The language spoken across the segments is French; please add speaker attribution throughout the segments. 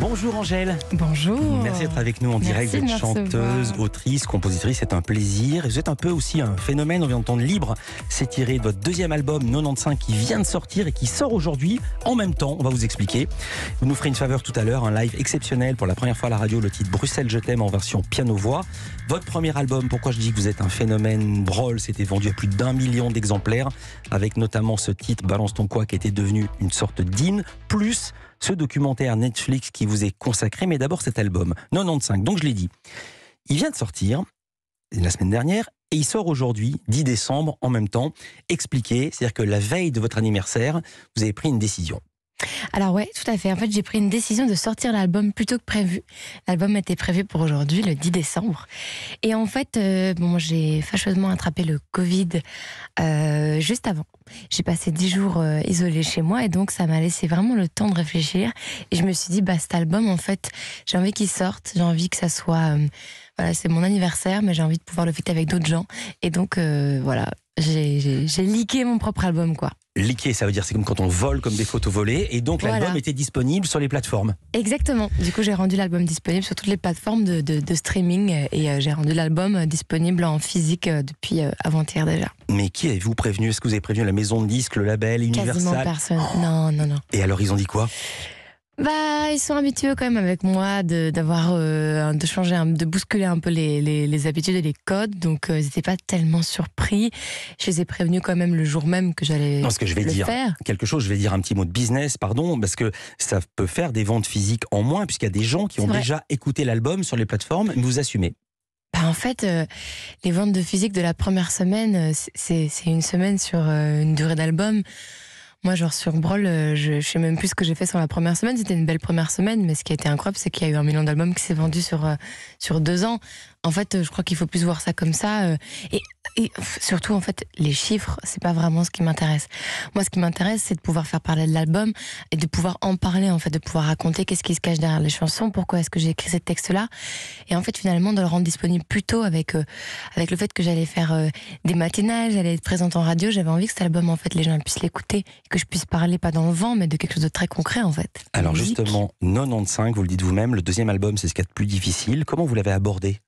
Speaker 1: Bonjour Angèle. Bonjour. Merci d'être avec nous en direct. Vous êtes chanteuse, autrice, compositrice, c'est un plaisir. vous êtes un peu aussi un phénomène, on vient d'entendre Libre. C'est tiré de votre deuxième album 95 qui vient de sortir et qui sort aujourd'hui en même temps. On va vous expliquer. Vous nous ferez une faveur tout à l'heure, un live exceptionnel pour la première fois à la radio, le titre Bruxelles je t'aime en version piano-voix. Votre premier album, pourquoi je dis que vous êtes un phénomène brawl, c'était vendu à plus d'un million d'exemplaires, avec notamment ce titre Balance ton quoi qui était devenu une sorte d'hymne, plus ce documentaire Netflix qui vous est consacré, mais d'abord cet album, 95, donc je l'ai dit. Il vient de sortir la semaine dernière et il sort aujourd'hui, 10 décembre, en même temps, expliqué, c'est-à-dire que la veille de votre anniversaire, vous avez pris une décision.
Speaker 2: Alors ouais, tout à fait. En fait, j'ai pris une décision de sortir l'album plutôt que prévu. L'album était prévu pour aujourd'hui, le 10 décembre. Et en fait, euh, bon, j'ai fâcheusement attrapé le Covid euh, juste avant. J'ai passé 10 jours euh, isolé chez moi et donc ça m'a laissé vraiment le temps de réfléchir. Et je me suis dit, bah cet album, en fait, j'ai envie qu'il sorte, j'ai envie que ça soit euh, voilà, c'est mon anniversaire, mais j'ai envie de pouvoir le fêter avec d'autres gens. Et donc, euh, voilà, j'ai liqué mon propre album, quoi.
Speaker 1: Liqué, ça veut dire c'est comme quand on vole comme des photos volées. Et donc l'album était disponible sur les plateformes.
Speaker 2: Exactement. Du coup, j'ai rendu l'album disponible sur toutes les plateformes de, streaming et euh, j'ai rendu l'album euh, disponible en physique depuis avant-hier déjà.
Speaker 1: Mais qui avez-vous prévenu Est-ce que vous avez prévenu la maison de disques, le label, Universal Quasiment personne. Non, non, non. Et alors ils ont dit quoi
Speaker 2: bah, ils sont habitués quand même avec moi de d'avoir euh, de changer, de bousculer un peu les, les, les, habitudes et les codes, donc euh, ils n'étaient pas tellement surpris. Je les ai prévenus quand même le jour même que j'allais ce que je vais dire, faire.
Speaker 1: Quelque chose, je vais dire un petit mot de business, pardon, parce que ça peut faire des ventes physiques en moins, puisqu'il y a des gens qui ont déjà écouté l'album sur les plateformes. Vous assumez.
Speaker 2: Bah en fait, euh, les ventes de physique de la première semaine, c'est, c'est une semaine sur une durée d'album. Moi, genre sur Brawl, euh, je, ne sais même plus ce que j'ai fait sur la première semaine. C'était une belle première semaine, mais ce qui a été incroyable, c'est qu'il y a eu un million d'albums qui s'est vendu sur, euh, sur deux ans. En fait, euh, je crois qu'il faut plus voir ça comme ça. Euh, et, surtout, en fait, les chiffres, c'est pas vraiment ce qui m'intéresse. Moi, ce qui m'intéresse, c'est de pouvoir faire parler de l'album et de pouvoir en parler, en fait, de pouvoir raconter qu'est-ce qui se cache derrière les chansons, pourquoi est-ce que j'ai écrit ces textes-là. Et en fait, finalement, de le rendre disponible plus tôt avec, euh, avec le fait que j'allais faire des matinages, j'allais être présente en radio. J'avais envie que cet album, en fait, les gens puissent l'écouter et que je puisse parler, pas dans le vent, mais de quelque chose de très concret, en fait.
Speaker 1: Alors, justement, 95, vous le dites vous-même, le deuxième album, c'est ce qu'il y a de plus difficile. Comment vous l'avez abordé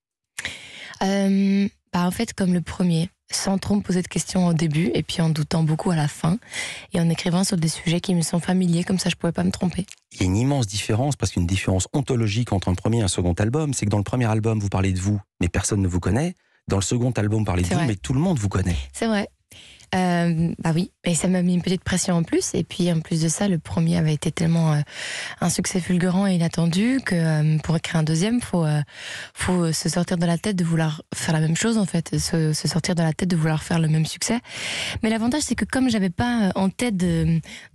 Speaker 2: euh, bah, en fait, comme le premier, sans trop me poser de questions au début et puis en doutant beaucoup à la fin et en écrivant sur des sujets qui me sont familiers, comme ça je pouvais pas me tromper.
Speaker 1: Il y a une immense différence, parce qu'une différence ontologique entre un premier et un second album, c'est que dans le premier album, vous parlez de vous, mais personne ne vous connaît. Dans le second album, vous parlez de vous, mais tout le monde vous connaît.
Speaker 2: C'est vrai. Euh, bah oui, et ça m'a mis une petite pression en plus. Et puis en plus de ça, le premier avait été tellement euh, un succès fulgurant et inattendu que euh, pour écrire un deuxième, faut euh, faut se sortir de la tête de vouloir faire la même chose en fait, se, sortir de la tête de vouloir faire le même succès. Mais l'avantage, c'est que comme j'avais pas en tête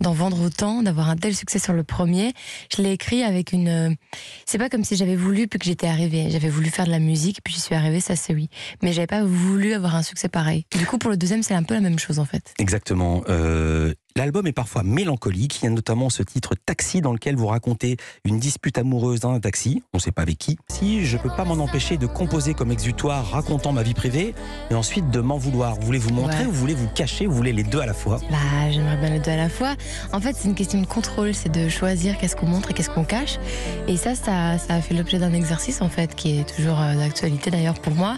Speaker 2: d'en vendre autant, d'avoir un tel succès sur le premier, je l'ai écrit avec une. C'est pas comme si j'avais voulu puis que j'étais arrivée. J'avais voulu faire de la musique puis j'y suis arrivée, ça c'est oui. Mais j'avais pas voulu avoir un succès pareil. Du coup, pour le deuxième, c'est un peu la même chose en fait.
Speaker 1: Exactement. Euh, l'album est parfois mélancolique. Il y a notamment ce titre Taxi dans lequel vous racontez une dispute amoureuse un taxi. On ne sait pas avec qui. Si je peux pas m'en empêcher de composer comme exutoire racontant ma vie privée et ensuite de m'en vouloir. Vous voulez vous montrer ou vous voulez vous cacher Vous voulez les deux à la fois
Speaker 2: Bah, j'aimerais bien les deux à la fois. En fait, c'est une question de contrôle. C'est de choisir qu'est-ce qu'on montre et qu'est-ce qu'on cache. Et ça, ça, ça a fait l'objet d'un exercice en fait qui est toujours euh, d'actualité d'ailleurs pour moi.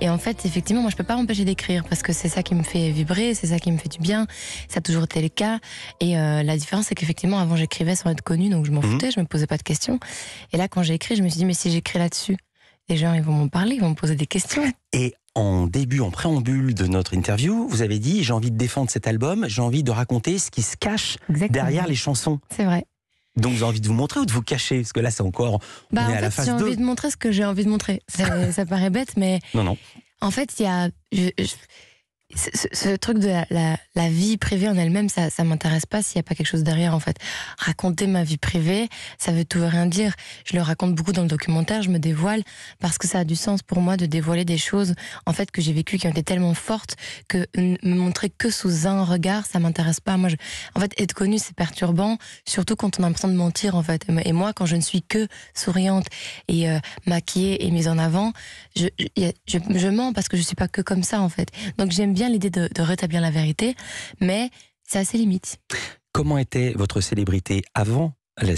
Speaker 2: Et en fait, effectivement, moi, je peux pas m'empêcher d'écrire parce que c'est ça qui me fait vibrer, c'est ça qui me fait du bien. Ça a toujours été le cas. Et euh, la différence, c'est qu'effectivement, avant, j'écrivais sans être connue, donc je m'en mhm. foutais, je me posais pas de questions. Et là, quand j'ai écrit, je me suis dit, mais si j'écris là-dessus, les gens, ils vont m'en parler, ils vont me poser des questions.
Speaker 1: Et en début, en préambule de notre interview, vous avez dit j'ai envie de défendre cet album, j'ai envie de raconter ce qui se cache derrière les
Speaker 2: chansons. C'est vrai.
Speaker 1: Donc vous envie de vous montrer ou de vous cacher Parce que là, c'est encore. Bah, en fait, j'ai envie de
Speaker 2: montrer ce que j'ai envie de montrer. Ça, paraît bête, mais. Non, non. En fait, il y a ce, truc de la, vie privée en elle-même, ça, ça m'intéresse pas s'il n'y a pas quelque chose derrière, en fait. Raconter ma vie privée, ça veut tout rien dire. Je le raconte beaucoup dans le documentaire, je me dévoile parce que ça a du sens pour moi de dévoiler des choses, en fait, que j'ai vécues qui ont été tellement fortes que me montrer que sous un regard, ça m'intéresse pas. Moi, en fait, être connu, c'est perturbant, surtout quand on a l'impression de mentir, en fait. Et moi, quand je ne suis que souriante et euh, maquillée et mise en avant, je, je, mens parce que je suis pas que comme ça, en fait. Donc, j'aime l'idée de, rétablir la vérité, mais ça a ses limites.
Speaker 1: Comment était votre célébrité avant la